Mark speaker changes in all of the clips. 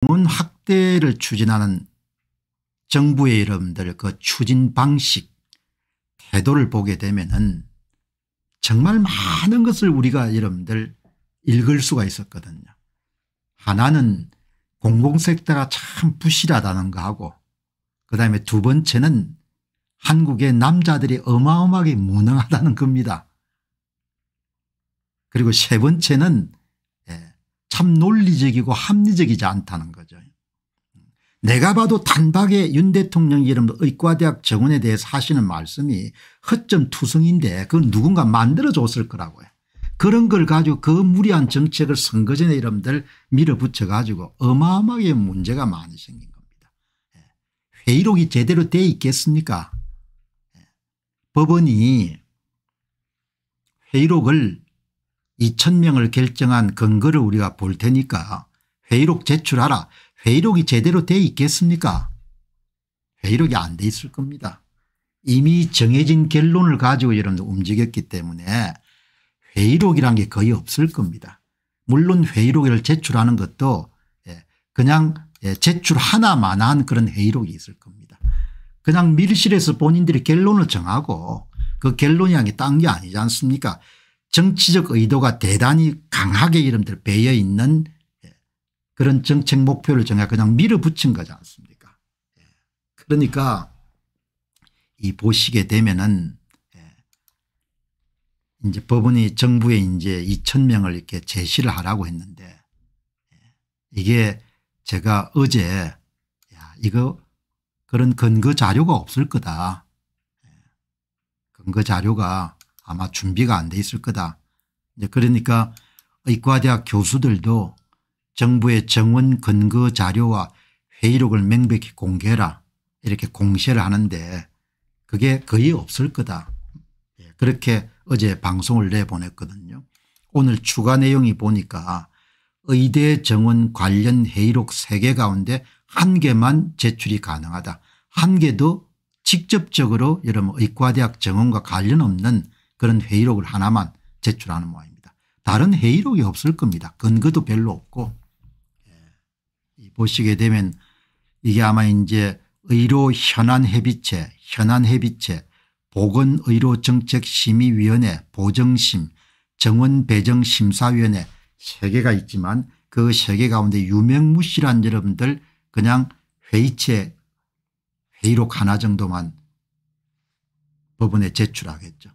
Speaker 1: 문 학대를 추진하는 정부의 여러분들 그 추진 방식 태도를 보게 되면 은 정말 많은 것을 우리가 여러분들 읽을 수가 있었거든요. 하나는 공공섹터가 참 부실하다는 거 하고 그다음에 두 번째는 한국의 남자들이 어마어마하게 무능하다는 겁니다. 그리고 세 번째는 참 논리적이고 합리적이지 않다는 거죠. 내가 봐도 단박에 윤 대통령 이름 의과대학 정원에 대해서 하시는 말씀이 허점 투성인데 그건 누군가 만들어줬을 거라고요. 그런 걸 가지고 그 무리한 정책을 선거 전에 이름들 밀어붙여 가지고 어마어마하게 문제가 많이 생긴 겁니다. 예. 회의록이 제대로 돼 있겠습니까? 예. 법원이 회의록을 2,000명을 결정한 근거를 우리가 볼 테니까 회의록 제출하라. 회의록이 제대로 돼 있겠습니까? 회의록이 안 돼 있을 겁니다. 이미 정해진 결론을 가지고 여러분들 움직였기 때문에 회의록이란 게 거의 없을 겁니다. 물론 회의록을 제출하는 것도 예, 그냥 예, 제출 하나만 한 그런 회의록이 있을 겁니다. 그냥 밀실에서 본인들이 결론을 정하고 그 결론이란 게딴 게 아니지 않습니까 정치적 의도가 대단히 강하게 이름대로 배여 있는 예, 그런 정책 목표를 정해 그냥 밀어붙인 거지 않습니까 예. 그러니까 이 보시게 되면은 예, 이제 법원이 정부에 이제 2천명을 이렇게 제시를 하라고 했는데 이게 제가 어제 이거 그런 근거 자료가 없을 거다. 근거 자료가 아마 준비가 안 돼 있을 거다. 이제 그러니까 의과대학 교수들도 정부의 정원 근거 자료와 회의록을 명백히 공개라 이렇게 공시를 하는데 그게 거의 없을 거다. 예, 그렇게 어제 방송을 내보냈거든요. 오늘 추가 내용이 보니까 의대 정원 관련 회의록 3개 가운데 한 개만 제출이 가능하다. 한 개도 직접적으로 여러분 의과대학 정원과 관련 없는 그런 회의록을 하나만 제출하는 모양입니다. 다른 회의록이 없을 겁니다. 근거도 별로 없고 예. 보시게 되면 이게 아마 이제 의료 현안 해비체 현안 해비체 보건의료정책심의위원회 보정심 정원배정심사위원회 세 개가 있지만 그 세 개 가운데 유명무실한 여러분들 그냥 회의체 회의록 하나 정도만 법원에 제출하겠죠.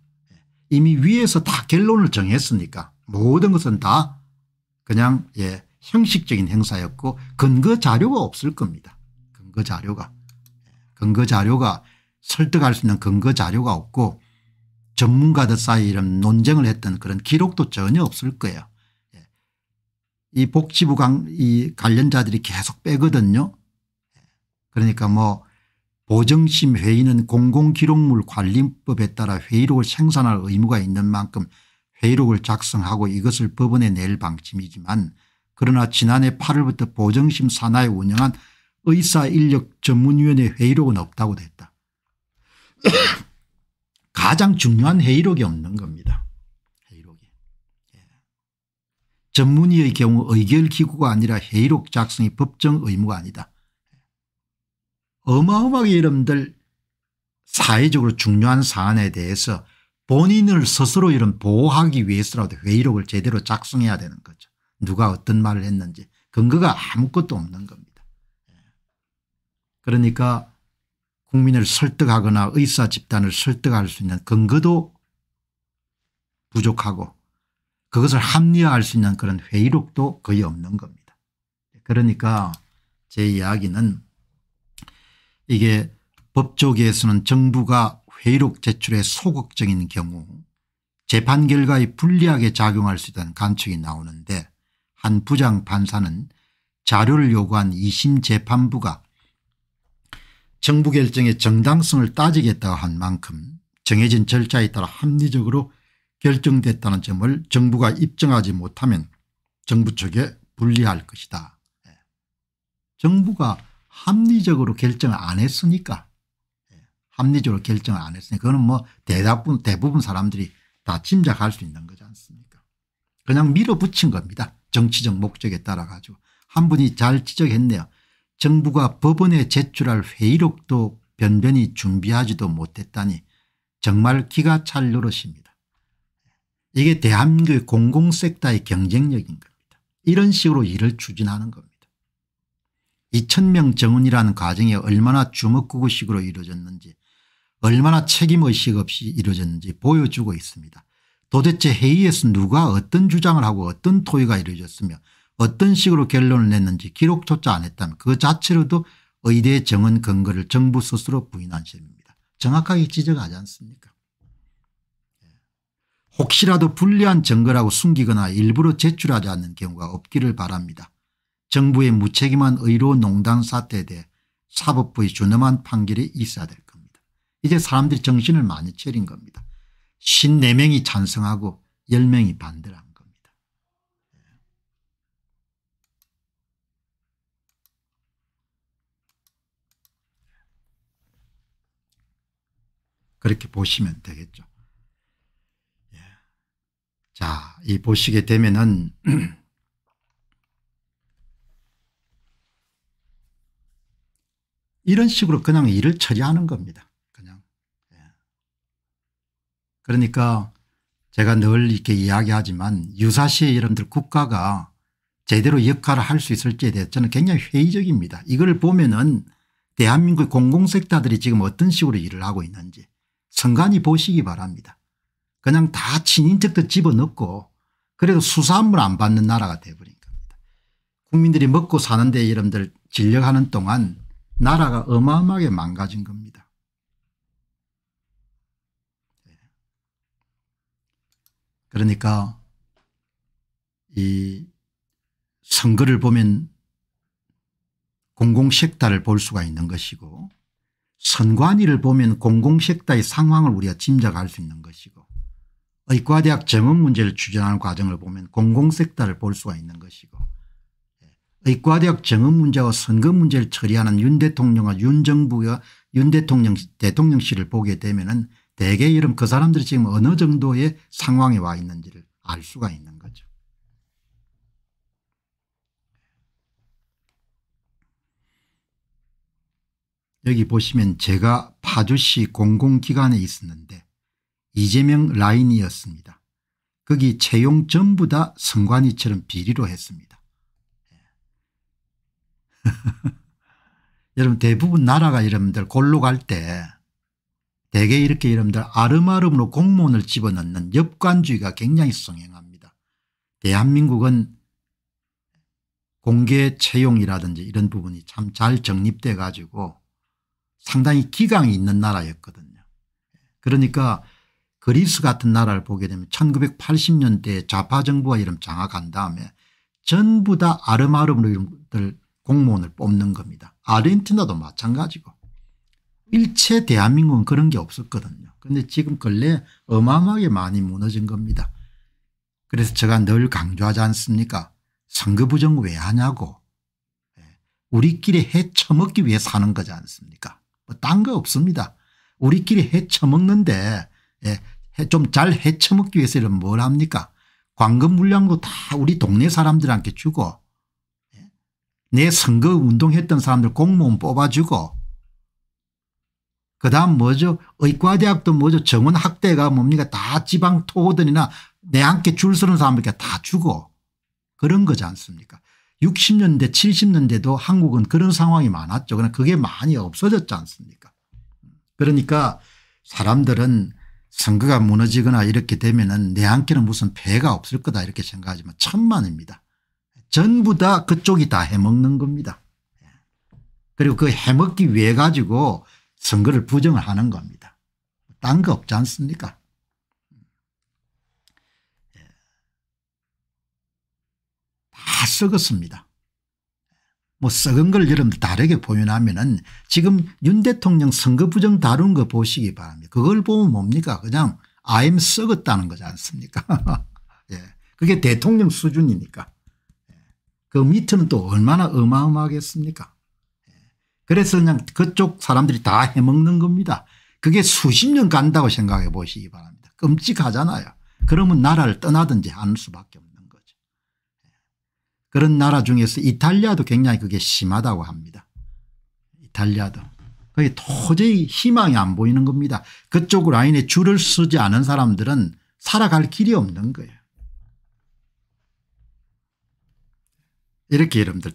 Speaker 1: 이미 위에서 다 결론을 정했으니까 모든 것은 다 그냥 예 형식적인 행사였고 근거 자료가 없을 겁니다. 근거 자료가. 근거 자료가 설득할 수 있는 근거 자료가 없고 전문가들 사이 이런 논쟁을 했던 그런 기록도 전혀 없을 거예요. 예. 이 복지부 관이 관련자들이 계속 빼거든요. 예. 그러니까 뭐 보정심 회의는 공공기록물 관리법에 따라 회의록을 생산할 의무가 있는 만큼 회의록을 작성하고 이것을 법원에 낼 방침이지만 그러나 지난해 8월부터 보정심 산하에 운영한 의사인력전문위원회 회의록은 없다고 됐다. 가장 중요한 회의록이 없는 겁니다. 회의록이. 예. 전문의의 경우 의결기구가 아니라 회의록 작성이 법정 의무가 아니다. 어마어마하게 여러분들 사회적으로 중요한 사안에 대해서 본인을 스스로 이런 보호하기 위해서라도 회의록을 제대로 작성해야 되는 거죠. 누가 어떤 말을 했는지 근거가 아무것도 없는 겁니다. 예. 그러니까 국민을 설득하거나 의사 집단을 설득할 수 있는 근거도 부족하고 그것을 합리화할 수 있는 그런 회의록도 거의 없는 겁니다. 그러니까 제 이야기는 이게 법조계에서는 정부가 회의록 제출에 소극적인 경우 재판 결과에 불리하게 작용할 수 있다는 관측이 나오는데 한 부장 판사는 자료를 요구한 2심 재판부가 정부 결정의 정당성을 따지겠다고 한 만큼 정해진 절차에 따라 합리적으로 결정됐다는 점을 정부가 입증하지 못하면 정부 측에 불리할 것이다. 예. 정부가 합리적으로 결정을 안 했으니까 예, 합리적으로 결정을 안 했으니까 그거뭐 대부분, 대부분 사람들이 다 짐작할 수 있는 거지 않습니까 그냥 밀어붙인 겁니다. 정치적 목적에 따라 가지고 한 분이 잘 지적했네요. 정부가 법원에 제출할 회의록도 변변히 준비하지도 못했다니 정말 기가 찰 노릇입니다. 이게 대한민국 공공섹터의 경쟁력인 겁니다. 이런 식으로 일을 추진하는 겁니다. 2천명 정원이라는 과정이 얼마나 주먹구구식으로 이루어졌는지 얼마나 책임의식 없이 이루어졌는지 보여주고 있습니다. 도대체 회의에서 누가 어떤 주장을 하고 어떤 토의가 이루어졌으며 어떤 식으로 결론을 냈는지 기록조차 안 했다면 그 자체로도 의대 정은 근거를 정부 스스로 부인한 셈입니다. 정확하게 지적하지 않습니까 혹시라도 불리한 증거라고 숨기거나 일부러 제출하지 않는 경우가 없기를 바랍니다. 정부의 무책임한 의료 농단 사태에 대해 사법부의 준엄한 판결이 있어야 될 겁니다. 이제 사람들이 정신을 많이 차린 겁니다. 54명이 찬성하고 10명이 반대한 겁니다. 그렇게 보시면 되겠죠. 예. 자, 이 보시게 되면은 이런 식으로 그냥 일을 처리하는 겁니다. 그냥. 예. 그러니까 제가 늘 이렇게 이야기하지만 유사시에 여러분들 국가가 제대로 역할을 할 수 있을지에 대해서 저는 굉장히 회의적입니다. 이걸 보면은 대한민국 공공섹터들이 지금 어떤 식으로 일을 하고 있는지 선관이 보시기 바랍니다. 그냥 다 친인척도 집어넣고 그래도 수사한물 안 받는 나라가 돼버린 겁니다. 국민들이 먹고 사는데 여러분들 진력하는 동안 나라가 어마어마하게 망가진 겁니다. 그러니까 이 선거를 보면 공공 s 다를볼 수가 있는 것이고 선관위를 보면 공공색다의 상황을 우리가 짐작할 수 있는 것이고 의과대학 전문 문제를 추진하는 과정을 보면 공공색다를 볼 수가 있는 것이고 의과대학 정원 문제와 선거 문제를 처리하는 윤 대통령과 윤 정부가 윤 대통령 대통령실을 보게 되면 은 대개 이런 그 사람들이 지금 어느 정도의 상황에 와 있는지를 알 수가 있는 거죠. 여기 보시면 제가 파주시 공공기관에 있었는데 이재명 라인이었습니다. 거기 채용 전부 다 선관위처럼 비리로 했습니다. 여러분 대부분 나라가 여러분들 골로 갈 때 대개 이렇게 여러분들 아름아름으로 공무원을 집어넣는 역관주의가 굉장히 성행합니다. 대한민국은 공개 채용이라든지 이런 부분이 참 잘 정립돼 가지고 상당히 기강이 있는 나라였거든요. 그러니까 그리스 같은 나라를 보게 되면 1980년대에 좌파 정부가 이름 장악한 다음에 전부 다 아름아름으로 이름들 공무원을 뽑는 겁니다. 아르헨티나도 마찬가지고. 일체 대한민국은 그런 게 없었거든요. 근데 지금 근래 어마어마하게 많이 무너진 겁니다. 그래서 제가 늘 강조하지 않습니까 선거 부정 왜 하냐고 예. 우리끼리 해쳐먹기 위해 사는 거지 않습니까 뭐딴 거 없습니다. 우리끼리 해쳐먹는데 예. 좀잘 해쳐먹기 위해서 이뭘 합니까 광금 물량도 다 우리 동네 사람들한테 주고 내 선거 운동했던 사람들 공무원 뽑아주고 그 다음 뭐죠 의과대학도 뭐죠 정원학대가 뭡니까 다 지방 토호들이나 내한께 줄 서는 사람들께 다 주고 그런 거지 않습니까 60년대 70년대도 한국은 그런 상황이 많았죠. 그러나 그게 많이 없어졌지 않습니까 그러니까 사람들은 선거가 무너지거나 이렇게 되면 은 내한께는 무슨 배가 없을 거다 이렇게 생각하지만 천만입니다. 전부 다 그쪽이 다 해먹는 겁니다. 그리고 그 해먹기 위해 가지고 선거를 부정을 하는 겁니다. 딴 거 없지 않습니까? 다 썩었습니다. 뭐 썩은 걸 여러분들 다르게 표면은 지금 윤 대통령 선거 부정 다룬 거 보시기 바랍니다. 그걸 보면 뭡니까 그냥 I'm 썩었다는 거지 않습니까 예. 그게 대통령 수준이니까. 그 밑에는 또 얼마나 어마어마하겠습니까 그래서 그냥 그쪽 사람들이 다 해먹는 겁니다. 그게 수십 년 간다고 생각해 보시기 바랍니다. 끔찍하잖아요. 그러면 나라를 떠나든지 하는 수밖에 없는 거죠. 그런 나라 중에서 이탈리아도 굉장히 그게 심하다고 합니다. 이탈리아도. 그게 도저히 희망이 안 보이는 겁니다. 그쪽 라인에 줄을 서지 않은 사람들은 살아갈 길이 없는 거예요. 이렇게 여러분들